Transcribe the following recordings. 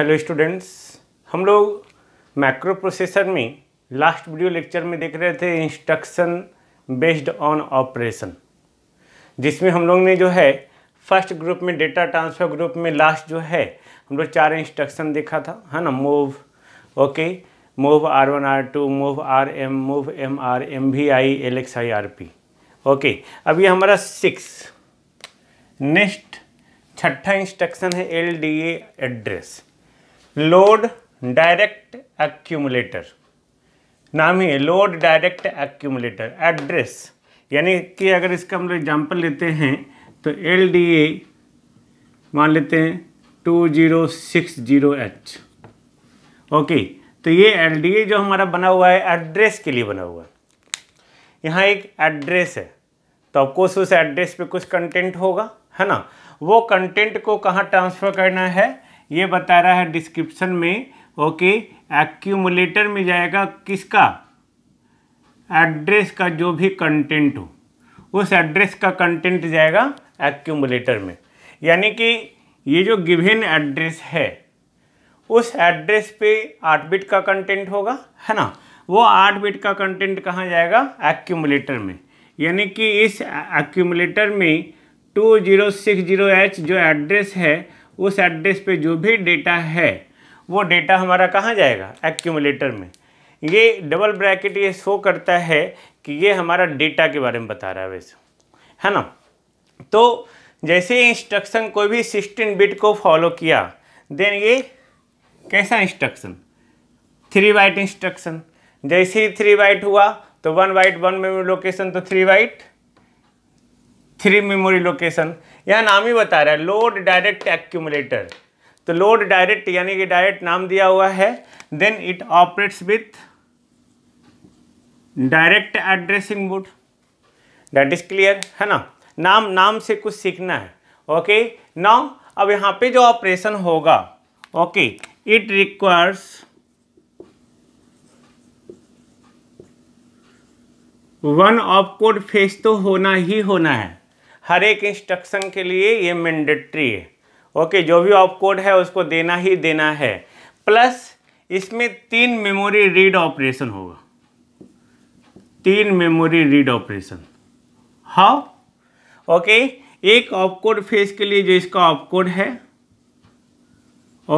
Hello students हम लोग microprocessor में लास्ट वीडियो लेक्चर में देख रहे थे इंस्ट्रक्शन बेस्ड ऑन ऑपरेशन जिसमें हम लोग ने जो है फर्स्ट ग्रुप में डेटा ट्रांसफर ग्रुप में लास्ट जो है हम लोग चार इंस्ट्रक्शन देखा था है ना move okay move R one R two move R M move M R M V I L X I R P okay अभी हमारा सिक्स नेक्स्ट छठा इंस्ट्रक्शन है L D address load direct accumulator नाम ही है load direct accumulator address यानी कि अगर इसका हम लोग एग्जाम्पल लेते हैं तो एल डी ए मान लेते हैं two zero six zero H okay तो ये एल डी ए जो हमारा बना हुआ है एड्रेस के लिए बना हुआ है यहाँ एक एड्रेस है तो आपको उस एड्रेस पे कुछ कंटेंट होगा है ना वो कंटेंट को कहाँ ट्रांसफ़र करना है ये बता रहा है डिस्क्रिप्शन में ओके एक्यूमुलेटर में जाएगा किसका एड्रेस का जो भी कंटेंट हो उस एड्रेस का कंटेंट जाएगा एक्यूमुलेटर में यानी कि ये जो गिविन एड्रेस है उस एड्रेस पे आठ बिट का कंटेंट होगा है ना वो आठ बिट का कंटेंट कहाँ जाएगा एक्यूमुलेटर में यानी कि इस एक्यूमुलेटर में two zero zero six H जो एड्रेस है उस एड्रेस पे जो भी डेटा है वो डेटा हमारा कहाँ जाएगा एक्यूमुलेटर में ये डबल ब्रैकेट ये शो करता है कि ये हमारा डेटा के बारे में बता रहा है वैसे है ना तो जैसे इंस्ट्रक्शन कोई भी सिक्सटीन बिट को फॉलो किया देन ये कैसा इंस्ट्रक्शन थ्री वाइट इंस्ट्रक्शन जैसे ही थ्री वाइट हुआ तो one byte one memory location तो three byte three memory location यहाँ नाम ही बता रहा है लोड डायरेक्ट एक्यूमुलेटर तो लोड डायरेक्ट यानी कि डायरेक्ट नाम दिया हुआ है then it operates with direct addressing बोर्ड डेट इज क्लियर है ना नाम नाम से कुछ सीखना है ओके नाउ अब यहाँ पे जो ऑपरेशन होगा okay it requires one op code fetch तो होना ही होना है हर एक इंस्ट्रक्शन के लिए ये मैंडेट्री है ओके जो भी ऑप कोड है उसको देना ही देना है प्लस इसमें तीन मेमोरी रीड ऑपरेशन होगा तीन memory read operation how okay एक ऑप कोड फेज के लिए जो इसका ऑप कोड है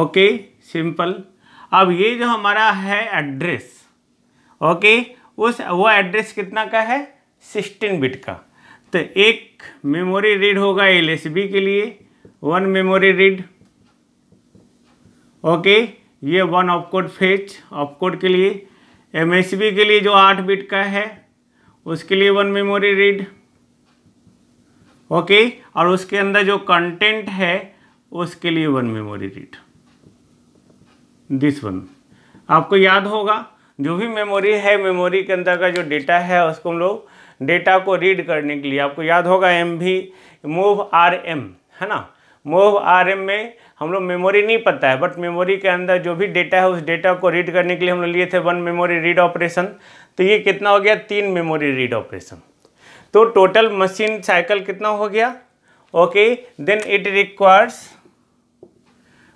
ओके सिंपल अब ये जो हमारा है एड्रेस ओके उस वो एड्रेस कितना का है सिक्सटीन बिट का तो एक मेमोरी रीड होगा एल के लिए वन मेमोरी रीड ओके ये one op code fetch op code के लिए एम के लिए जो आठ बिट का है उसके लिए वन मेमोरी रीड ओके और उसके अंदर जो कंटेंट है उसके लिए one memory read this one आपको याद होगा जो भी मेमोरी है मेमोरी के अंदर का जो डेटा है उसको हम लोग डेटा को रीड करने के लिए आपको याद होगा एम भी मूव आर एम है ना मूव आर एम में हम लोग मेमोरी नहीं पता है बट मेमोरी के अंदर जो भी डेटा है उस डेटा को रीड करने के लिए हम लोग लिए थे वन मेमोरी रीड ऑपरेशन तो ये कितना हो गया तीन मेमोरी रीड ऑपरेशन तो टोटल मशीन साइकिल कितना हो गया okay then it requires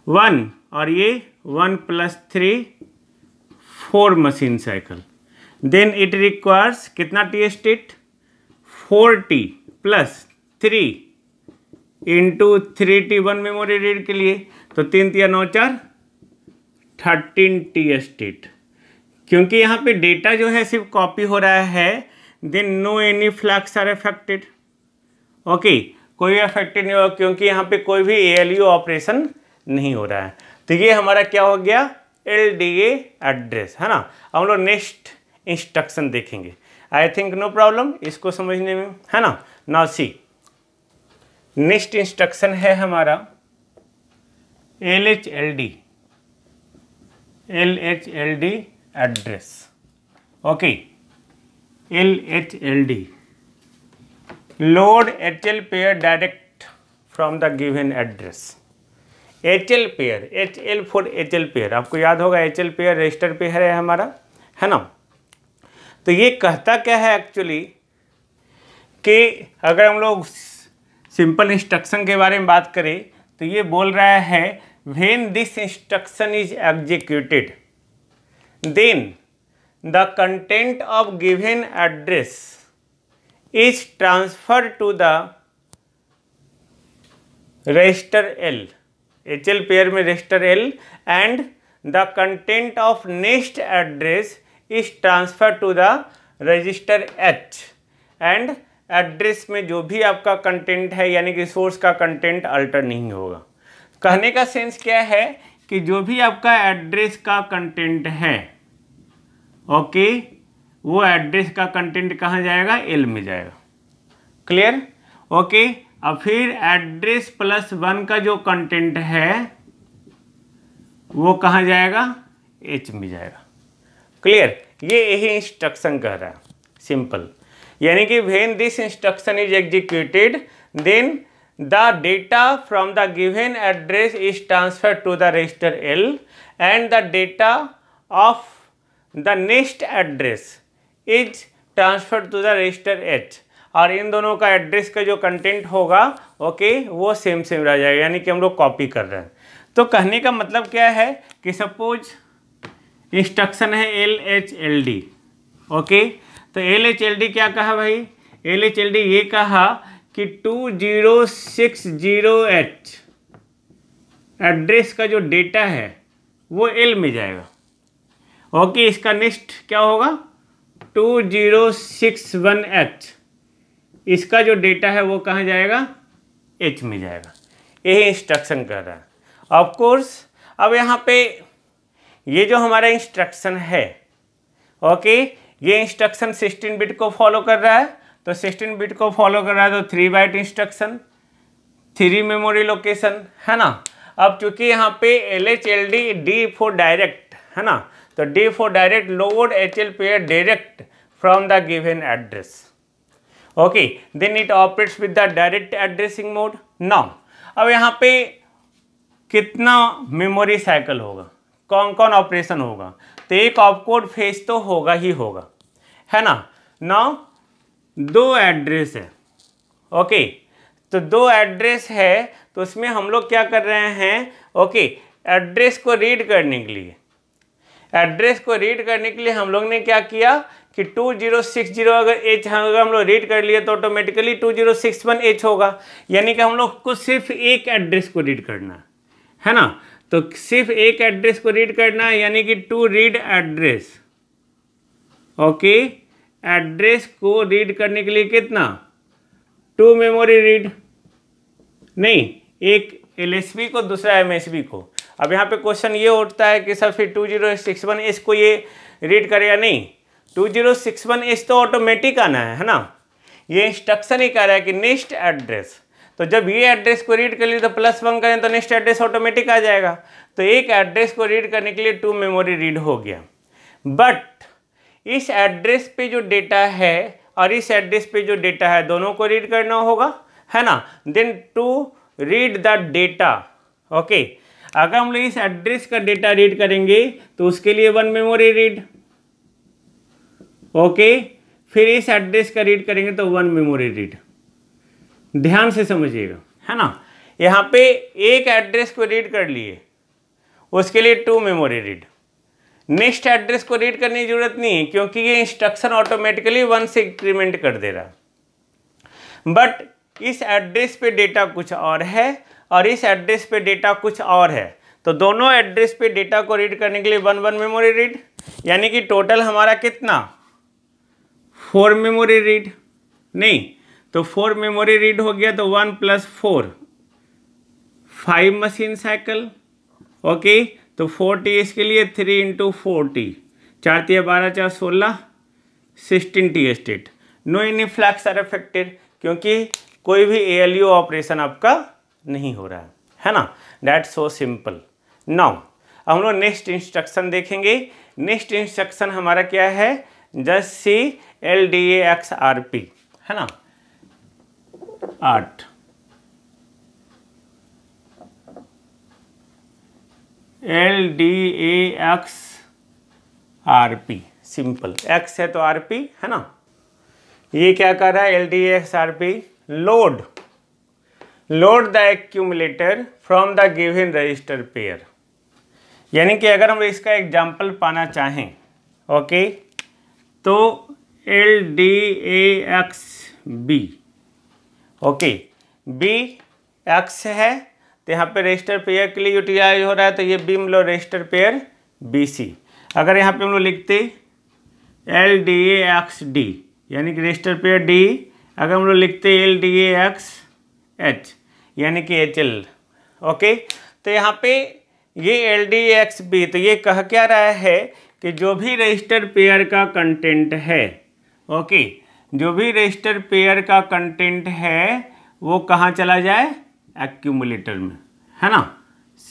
one और ये one plus three four machine cycle then it requires कितना T state four T plus three into three T one memory read के लिए तो तीन तीन नौ चार थर्टीन टी एस्टेट क्योंकि यहाँ पे डेटा जो है सिर्फ कॉपी हो रहा है then no any flags are affected okay कोई अफेक्टेड नहीं होगा क्योंकि यहाँ पे कोई भी ए ऑपरेशन नहीं हो रहा है तो ये हमारा क्या हो गया एल एड्रेस है ना हम लोग नेक्स्ट इंस्ट्रक्शन देखेंगे आई थिंक नो प्रॉब्लम इसको समझने में है ना नाउ सी नेक्स्ट इंस्ट्रक्शन है हमारा L H L D L H L D address okay L H L D load H L pair direct from the given address H L pair H L four H L pair आपको याद होगा H L pair register pair है हमारा है ना तो ये कहता क्या है एक्चुअली कि अगर हम लोग सिंपल इंस्ट्रक्शन के बारे में बात करें तो ये बोल रहा है when this instruction is executed then the content of given address is transfer to the register L H L pair में register L and the content of next address is transfer to the register H and address में जो भी आपका content है यानी कि source का content alter नहीं होगा कहने का सेंस क्या है कि जो भी आपका एड्रेस का कंटेंट है ओके वो एड्रेस का कंटेंट कहाँ जाएगा एल में जाएगा क्लियर ओके अब फिर एड्रेस प्लस वन का जो कंटेंट है वो कहाँ जाएगा एच में जाएगा क्लियर ये यही इंस्ट्रक्शन कह रहा है सिंपल यानी कि when this instruction is executed then the data from the given address is transfer to the register L and the data of the next address is transfer to the register H और इन दोनों का address का जो content होगा okay वो same same रह जाएगा यानी कि हम लोग कॉपी कर रहे हैं तो कहने का मतलब क्या है कि सपोज इंस्ट्रक्शन है L H L D okay तो एल एच एल डी क्या कहा भाई एल एच एल डी ये कहा कि two zero six zero H address का जो डेटा है वो एल में जाएगा ओके okay, इसका नेक्स्ट क्या होगा two zero six one H इसका जो डेटा है वो कहाँ जाएगा एच में जाएगा यही इंस्ट्रक्शन कर रहा है ऑफकोर्स अब यहाँ पे ये जो हमारा इंस्ट्रक्शन है ओके ये इंस्ट्रक्शन 16 बिट को फॉलो कर रहा है तो 16 बिट को फॉलो कर रहा है तो three byte instruction three memory location है ना अब चूंकि यहाँ पे L H L D D for direct है ना तो D for direct load H L pair direct from the given address okay then it operates with the direct addressing mode now अब यहाँ पे कितना मेमोरी साइकिल होगा कौन कौन ऑपरेशन होगा तो एक ऑफ कोड फेज तो होगा ही होगा है ना नौ दो एड्रेस है ओके तो दो एड्रेस है तो उसमें हम लोग क्या कर रहे हैं ओके एड्रेस को रीड करने के लिए एड्रेस को रीड करने के लिए हम लोग ने क्या किया कि 2060 अगर एच हाँ, अगर हम लोग रीड कर लिए तो ऑटोमेटिकली 2061 एच होगा यानी कि हम लोग को सिर्फ एक एड्रेस को रीड करना है ना तो सिर्फ एक एड्रेस को रीड करना है यानी कि to read address okay address को रीड करने के लिए कितना टू मेमोरी रीड नहीं एक एल को दूसरा एम को अब यहाँ पे क्वेश्चन ये उठता है कि सर फिर two zero six one S को ये रीड करेगा नहीं two zero six one S तो ऑटोमेटिक आना है है ना ये इंस्ट्रक्शन ही कह रहा है कि नेक्स्ट एड्रेस तो जब ये एड्रेस को रीड कर लिए तो प्लस वन करें तो नेक्स्ट एड्रेस ऑटोमेटिक आ जाएगा तो एक एड्रेस को रीड करने के लिए टू मेमोरी रीड हो गया बट इस एड्रेस पे जो डेटा है और इस एड्रेस पे जो डेटा है दोनों को रीड करना होगा है ना then to read the data okay अगर हम लोग इस एड्रेस का डेटा रीड करेंगे तो उसके लिए वन मेमोरी रीड ओके फिर इस एड्रेस का रीड करेंगे तो वन मेमोरी रीड ध्यान से समझिएगा है ना यहाँ पे एक एड्रेस को रीड कर लिए उसके लिए two memory read next address को रीड करने की जरूरत नहीं है क्योंकि ये इंस्ट्रक्शन ऑटोमेटिकली वन से इंक्रीमेंट कर दे रहा बट इस एड्रेस पे डेटा कुछ और है और इस एड्रेस पे डेटा कुछ और है तो दोनों एड्रेस पे डेटा को रीड करने के लिए वन वन मेमोरी रीड यानी कि टोटल हमारा कितना फोर मेमोरी रीड नहीं तो फोर मेमोरी रीड हो गया तो one plus four five machine cycle okay तो फोर्टी इसके लिए थ्री इंटू फोर्टी चार तीय बारह चार सोलह sixteen T state no any flags are affected क्योंकि कोई भी ए ऑपरेशन आपका नहीं हो रहा है है ना डैट सो सिंपल नाउ हम लोग नेक्स्ट इंस्ट्रक्शन देखेंगे नेक्स्ट इंस्ट्रक्शन हमारा क्या है just see L D A X R P है ना आठ L D A X R P simple X है तो आर पी है ना ये क्या कर रहा है L D X R P load load the accumulator from the given register pair यानी कि अगर हम इसका एग्जाम्पल पाना चाहें ओके तो L D A X B okay B X है तो यहाँ पे रजिस्टर पेयर के लिए यूटिलाइज हो रहा है तो ये बी मतलब रजिस्टर पेयर बी सी अगर यहाँ पे हम लोग लिखते एल डी एक्स डी यानी कि रजिस्टर पेयर डी अगर हम लोग लिखते एल डी एक्स एच यानी कि एच एल ओके तो यहाँ पे ये एल डी एक्स बी तो ये कह क्या रहा है कि जो भी रजिस्टर पेयर का कंटेंट है ओके okay. जो भी रजिस्टर पेयर का कंटेंट है वो कहाँ चला जाए एक्यूमुलेटर में है ना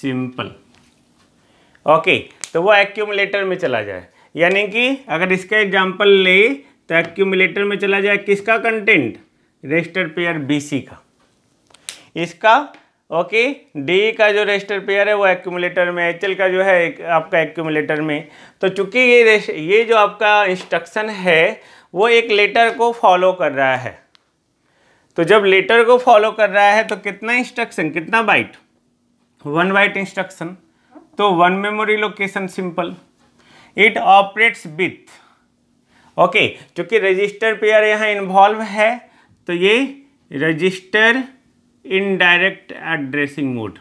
सिंपल ओके तो वो एक्यूमुलेटर में चला जाए यानी कि अगर इसका एग्जांपल ले तो एक्यूमुलेटर में चला जाए किसका कंटेंट रजिस्टर पेयर बीसी का इसका ओके डी का जो रजिस्टर पेयर है वो एक्यूमुलेटर में एच का जो है आपका एक्यूमुलेटर में तो चूंकि ये ये जो आपका इंस्ट्रक्शन है वो एक लेटर को फॉलो कर रहा है तो जब लेटर को फॉलो कर रहा है तो कितना इंस्ट्रक्शन कितना बाइट वन बाइट इंस्ट्रक्शन तो one memory location simple it operates with okay चूंकि रजिस्टर पेयर यहाँ इन्वॉल्व है तो ये register indirect addressing mode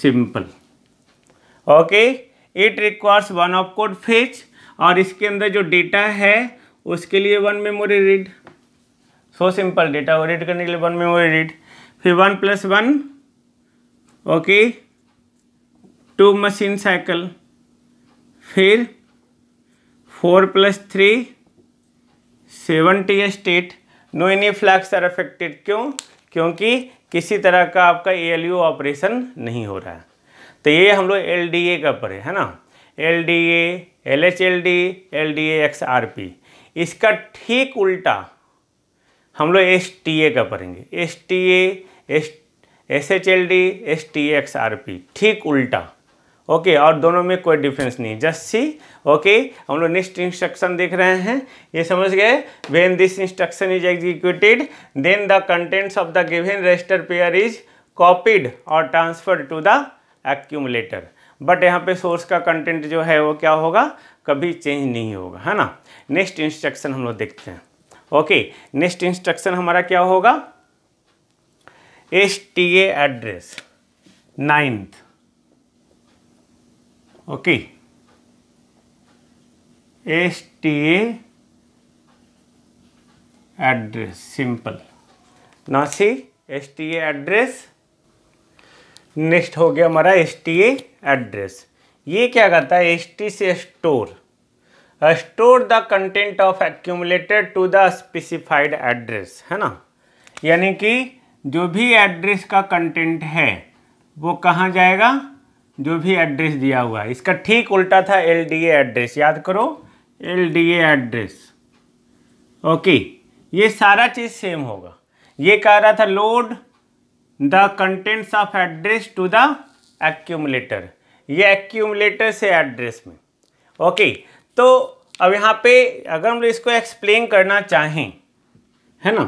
simple okay it requires one op code fetch और इसके अंदर जो डेटा है उसके लिए one memory read so simple data को रीड करने के लिए वन मेमोरी रीड फिर one plus one okay two machine cycle फिर four plus three seven T state no any flags are affected क्यों क्योंकि किसी तरह का आपका ए ऑपरेशन नहीं हो रहा है तो ये हम लोग एल का पर है ना L D L H L D L D X R P इसका ठीक उल्टा हम लोग एस टी ए का पढ़ेंगे S T A S S H L D S T X R P ठीक उल्टा ओके और दोनों में कोई डिफरेंस नहीं जस्ट सी ओके हम लोग नेक्स्ट इंस्ट्रक्शन देख रहे हैं ये समझ गए when this instruction is executed then the contents of the given register pair is copied और transfer to the accumulator but यहाँ पे सोर्स का कंटेंट जो है वो क्या होगा कभी चेंज नहीं होगा है ना नेक्स्ट इंस्ट्रक्शन हम लोग देखते हैं ओके नेक्स्ट इंस्ट्रक्शन हमारा क्या होगा S T address ninth okay S T address simple ना see S T address next हो गया हमारा एस टी एड्रेस ये क्या करता है एस टी से store store the content of accumulated to the specified address है ना यानी कि जो भी एड्रेस का कंटेंट है वो कहाँ जाएगा जो भी एड्रेस दिया हुआ है इसका ठीक उल्टा था एल डी एड्रेस याद करो एल डी एड्रेस ओके ये सारा चीज़ सेम होगा ये कह रहा था load the contents of address to the accumulator ये एक्यूमलेटर से एड्रेस में ओके okay. तो अब यहाँ पे अगर हम लोग इसको एक्सप्लेन करना चाहें है ना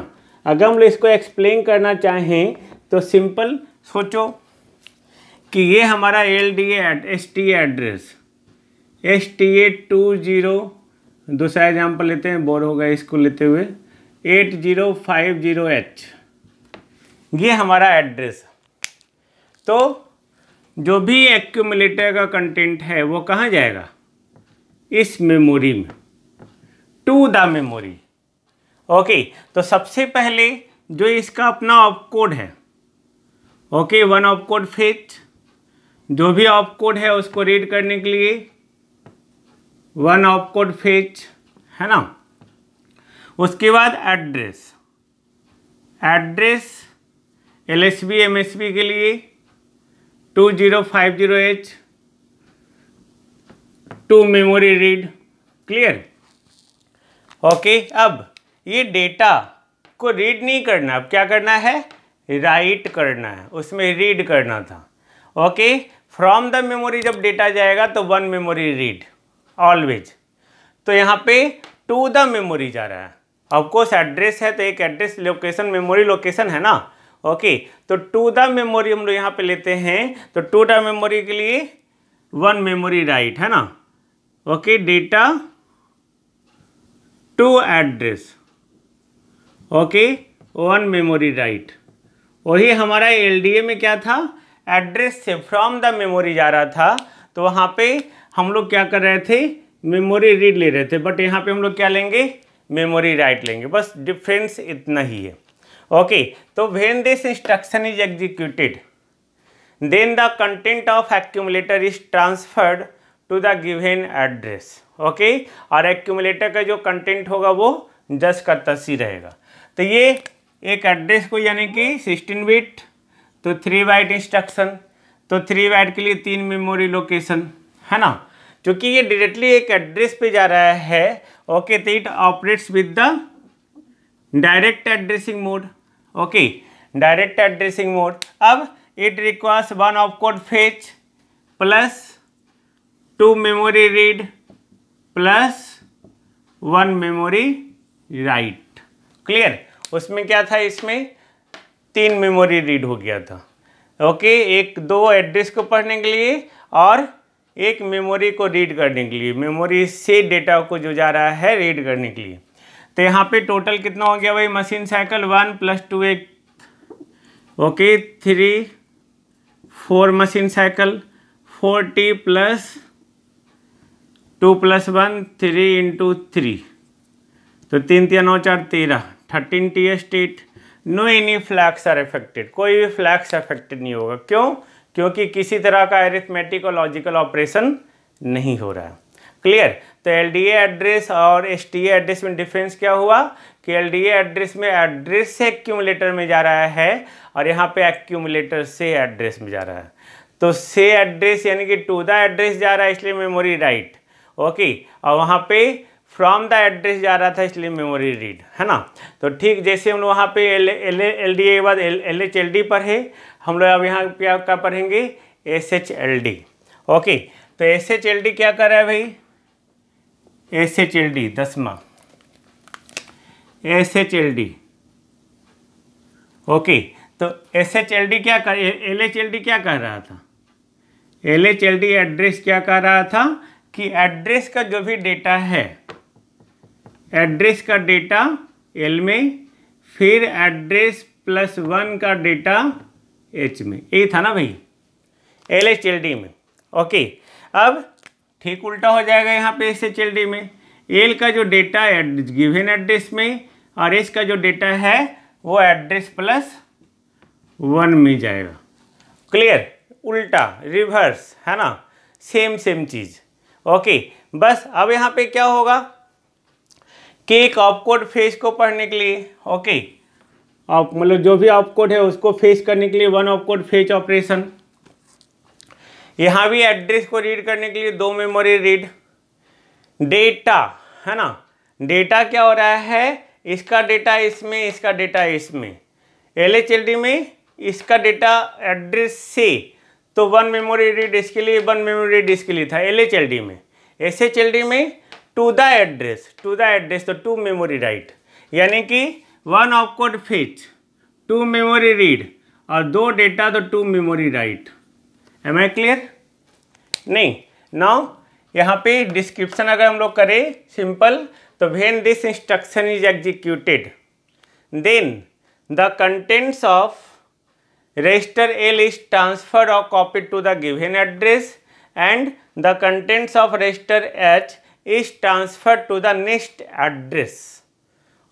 अगर हम लोग इसको एक्सप्लेन करना चाहें तो सिंपल सोचो कि ये हमारा L D S T address S T A two zero दूसरा एग्जाम्पल लेते हैं बोर हो गए इसको लेते हुए eight zero five zero H ये हमारा एड्रेस तो जो भी एक्यूमलेटर का कंटेंट है वो कहाँ जाएगा इस मेमोरी में टू द मेमोरी ओके तो सबसे पहले जो इसका अपना ऑप कोड है okay one op code fetch जो भी ऑप कोड है उसको रीड करने के लिए वन ऑप कोड फेच है ना उसके बाद address address L S B M S B के लिए two zero five zero H two memory read clear okay अब ये डेटा को रीड नहीं करना अब क्या करना है राइट करना है उसमें रीड करना था ओके फ्रॉम द मेमोरी जब डेटा जाएगा तो वन मेमोरी रीड ऑलवेज तो यहाँ पे टू द मेमोरी जा रहा है ऑफकोर्स एड्रेस है तो एक एड्रेस लोकेशन मेमोरी लोकेशन है ना ओके तो टू द मेमोरी हम लोग यहाँ पे लेते हैं तो टू द मेमोरी के लिए वन मेमोरी राइट है ना okay data to address okay one memory write वही हमारा एल में क्या था एड्रेस से फ्रॉम द मेमोरी जा रहा था तो वहाँ पे हम लोग क्या कर रहे थे मेमोरी रीड ले रहे थे बट यहाँ पे हम लोग क्या लेंगे मेमोरी राइट लेंगे बस डिफरेंस इतना ही है ओके तो when this instruction is executed then the content of accumulator is transferred to the given address okay और एक्यूमुलेटर का जो कंटेंट होगा वो जस्ट का तस्सी रहेगा तो ये एक एड्रेस को यानी कि सिक्सटीन बिट तो थ्री वाइट इंस्ट्रक्शन तो थ्री वाइट के लिए तीन मेमोरी लोकेशन है ना क्योंकि ये डायरेक्टली एक एड्रेस पे जा रहा है ओके तो it operates with the direct addressing mode okay direct addressing mode अब it requires one op code fetch plus two memory read plus one memory write clear उसमें क्या था इसमें तीन मेमोरी रीड हो गया था ओके एक दो एड्रेस को पढ़ने के लिए और एक मेमोरी को रीड करने के लिए मेमोरी से डेटा को जो जा रहा है रीड करने के लिए तो यहाँ पे टोटल कितना हो गया भाई machine cycle one plus two एक okay three four machine cycle four T plus two plus one three into three तो तीन तीन नौ चार तेरह thirteen T state no any flags are affected कोई भी फ्लैक्स अफेक्टेड नहीं होगा क्यों क्योंकि किसी तरह का एरिथमेटिक और लॉजिकल ऑपरेशन नहीं हो रहा है क्लियर तो एल एड्रेस और एस एड्रेस में डिफरेंस क्या हुआ कि एल एड्रेस में एड्रेस से एक्यूमलेटर में जा रहा है और यहाँ पे एक्यूमलेटर से एड्रेस में जा रहा है तो से एड्रेस यानी कि टू द एड्रेस जा रहा है इसलिए मेमोरी राइट ओके और वहाँ पे फ्रॉम द एड्रेस जा रहा था इसलिए मेमोरी रीड है ना तो ठीक जैसे हम लोग वहाँ पे एल एल एल डी के बाद L L H L D पर है हम लोग अब यहाँ पे क्या पढ़ेंगे S H L D okay तो एस एच एल डी क्या कर रहा है भाई एस एच एल डी दसमा S H L D okay तो एस एच एल डी क्या कर एल एच एल डी क्या कर रहा था L H L D address क्या कर रहा था कि एड्रेस का जो भी डेटा है एड्रेस का डेटा एल में फिर एड्रेस प्लस वन का डेटा एच में ये था ना भाई एल एच एल डी में ओके अब ठीक उल्टा हो जाएगा यहाँ पे एस एच एल डी में एल का जो डेटा गिवन एड्रेस में और एस का जो डेटा है वो एड्रेस प्लस वन में जाएगा क्लियर उल्टा रिवर्स है ना सेम सेम चीज़ ओके बस अब यहाँ पे क्या होगा कि एक ऑपकोड फेस को पढ़ने के लिए ओके आप मतलब जो भी ऑपकोड है उसको फेस करने के लिए वन ऑपकोड फेस ऑपरेशन यहाँ भी एड्रेस को रीड करने के लिए दो मेमोरी रीड डेटा है ना डेटा क्या हो रहा है इसका डेटा इसमें इसका डेटा इसमें एल में इसका डेटा एड्रेस से तो वन मेमोरी रीड इसके लिए वन मेमोरी रीड इसके लिए था एल एच में एस एच में to the address to the address तो टू मेमोरी राइट यानी कि one op code fetch two memory read और दो डेटा तो two memory write am I clear नहीं नाउ यहाँ पे डिस्क्रिप्शन अगर हम लोग करें सिंपल तो when this instruction is executed then the contents of register L is transferred or copy to the given address and the contents of register H is transferred to the next address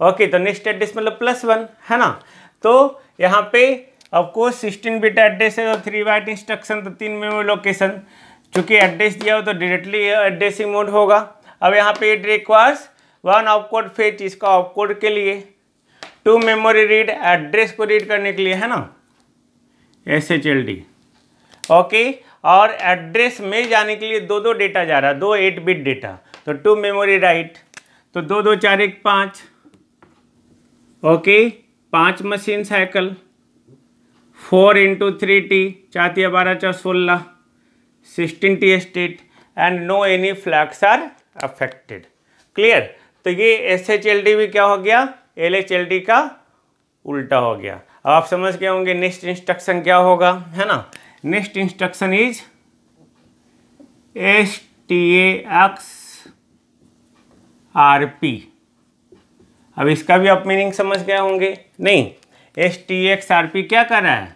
okay तो next address मतलब plus one है ना तो यहाँ पे of course sixteen bit address है और three byte instruction तो तीन में लोकेशन चूँकि एड्रेस दिया हो तो डायरेक्टली एड्रेस ही मोड होगा अब यहाँ पे it requires one op code fetch इसका ऑफ कोड के लिए टू मेमोरी रीड एड्रेस को रीड करने के लिए है ना S H L D okay और एड्रेस मिल जाने के लिए दो दो डेटा जा रहा दो एट बिट डेटा तो टू मेमोरी राइट तो दो दो चार एक पाँच ओके पाँच machine cycle four into three T चाहती बारह चार सोलह sixteen T state and no any flags are affected clear तो ये एस एच एल डी भी क्या हो गया एल एच एल डी का उल्टा हो गया आप समझ गए होंगे नेक्स्ट इंस्ट्रक्शन क्या होगा है ना next instruction is S T X R P अब इसका भी आप मीनिंग समझ गए होंगे नहीं S T X R P क्या कर रहा है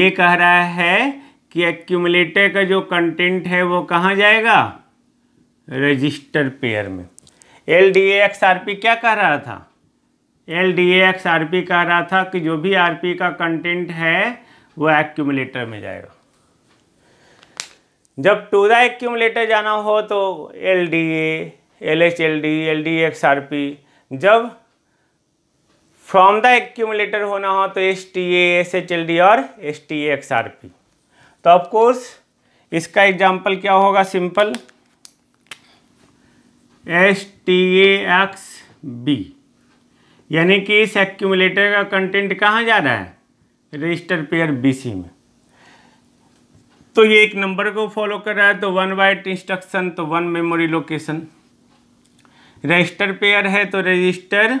ये कह रहा है कि एक्यूमुलेटर का जो कंटेंट है वो कहाँ जाएगा रजिस्टर पेयर में L D X R P क्या कह रहा था L D X R P कह रहा था कि जो भी आर पी का कंटेंट है वो एक्यूमुलेटर में जाएगा जब टू द एक्यूमुलेटर जाना हो तो L D L H L D L D X R P जब फ्रॉम द एक्यूमुलेटर होना हो तो S T S H L D और S T X R P तो ऑफकोर्स इसका एग्जाम्पल क्या होगा simple S T X B यानी कि इस एक्यूमुलेटर का कंटेंट कहाँ जा रहा है रजिस्टर पेयर बीसी में तो ये एक नंबर को फॉलो कर रहा है तो वन वाइट इंस्ट्रक्शन तो one memory location register pair है तो register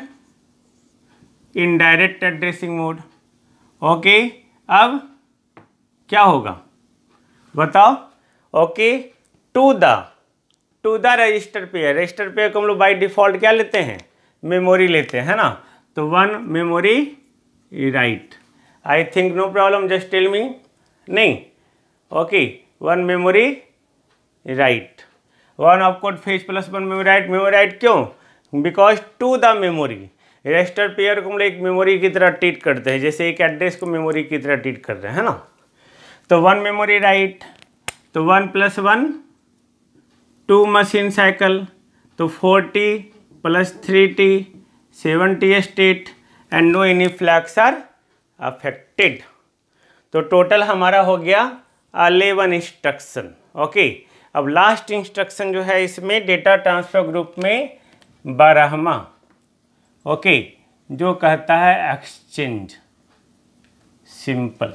indirect addressing mode okay अब क्या होगा बताओ okay to the to the register pair register pair को हम लोग बाई डिफॉल्ट क्या लेते हैं मेमोरी लेते हैं है ना तो one memory write I think no problem just tell me नहीं okay one memory write one op code fetch plus one memory write memory write क्यों because to the memory register pair को हम लोग एक मेमोरी की तरह treat करते हैं जैसे एक एड्रेस को मेमोरी की तरह ट्रीट कर रहे हैं है ना तो वन मेमोरी राइट तो one plus one two machine cycle तो four T plus 3t, 70 state and no any flags are affected. तो टोटल हमारा हो गया अलेवन इंस्ट्रक्शन ओके अब लास्ट इंस्ट्रक्शन जो है इसमें डेटा ट्रांसफर ग्रुप में बारहवा ओके जो कहता है एक्सचेंज सिंपल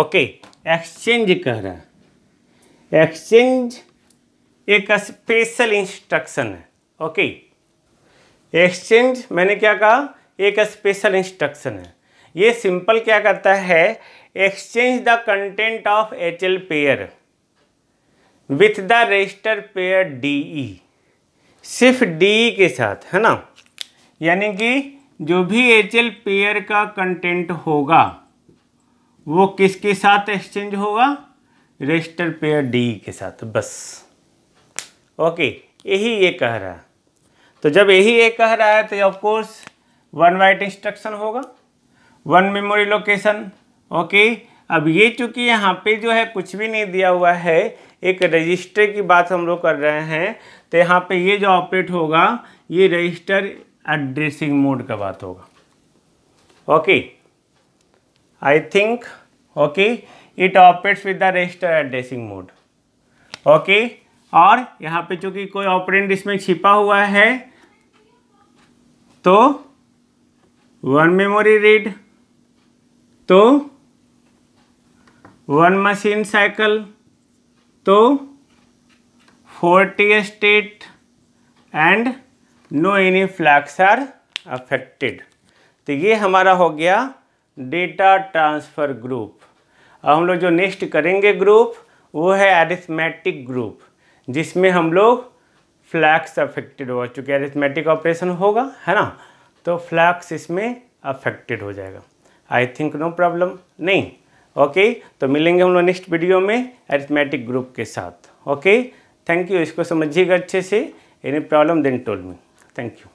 ओके एक्सचेंज कह रहा है एक्सचेंज एक स्पेशल इंस्ट्रक्शन है ओके एक्सचेंज मैंने क्या कहा एक स्पेशल इंस्ट्रक्शन है ये सिंपल क्या करता है exchange the content of H L pair with the register pair D E सिर्फ डी ई e के साथ है ना यानी कि जो भी एच एल पेयर का कंटेंट होगा वो किसके साथ एक्सचेंज होगा रजिस्टर पेयर डी ई के साथ बस ओके यही ये कह रहा है तो जब यही ए कह रहा है तो ऑफकोर्स वन वाइट इंस्ट्रक्शन होगा वन मेमोरी लोकेशन ओके अब ये चूंकि यहाँ पे जो है कुछ भी नहीं दिया हुआ है एक रजिस्टर की बात हम लोग कर रहे हैं तो यहाँ पे ये जो ऑपरेट होगा ये रजिस्टर एड्रेसिंग मोड का बात होगा okay I think okay it operates with the register addressing mode okay और यहाँ पे चूंकि कोई ऑपरेंट इसमें छिपा हुआ है तो वन मेमोरी रीड तो वन मशीन साइकिल तो forty state and no any flags are affected तो ये हमारा हो गया डेटा ट्रांसफ़र ग्रुप अब हम लोग जो नेक्स्ट करेंगे ग्रुप वो है एरिथमेटिक ग्रुप जिसमें हम लोग फ्लैक्स अफेक्टेड होगा चूँकि अरिथमेटिक ऑपरेशन होगा है ना तो फ्लैक्स इसमें अफेक्टेड हो जाएगा आई थिंक नो प्रॉब्लम नहीं ओके तो मिलेंगे हम लोग नेक्स्ट वीडियो में अरिथमेटिक ग्रुप के साथ ओके थैंक यू इसको समझिएगा अच्छे से any problem then tell me thank you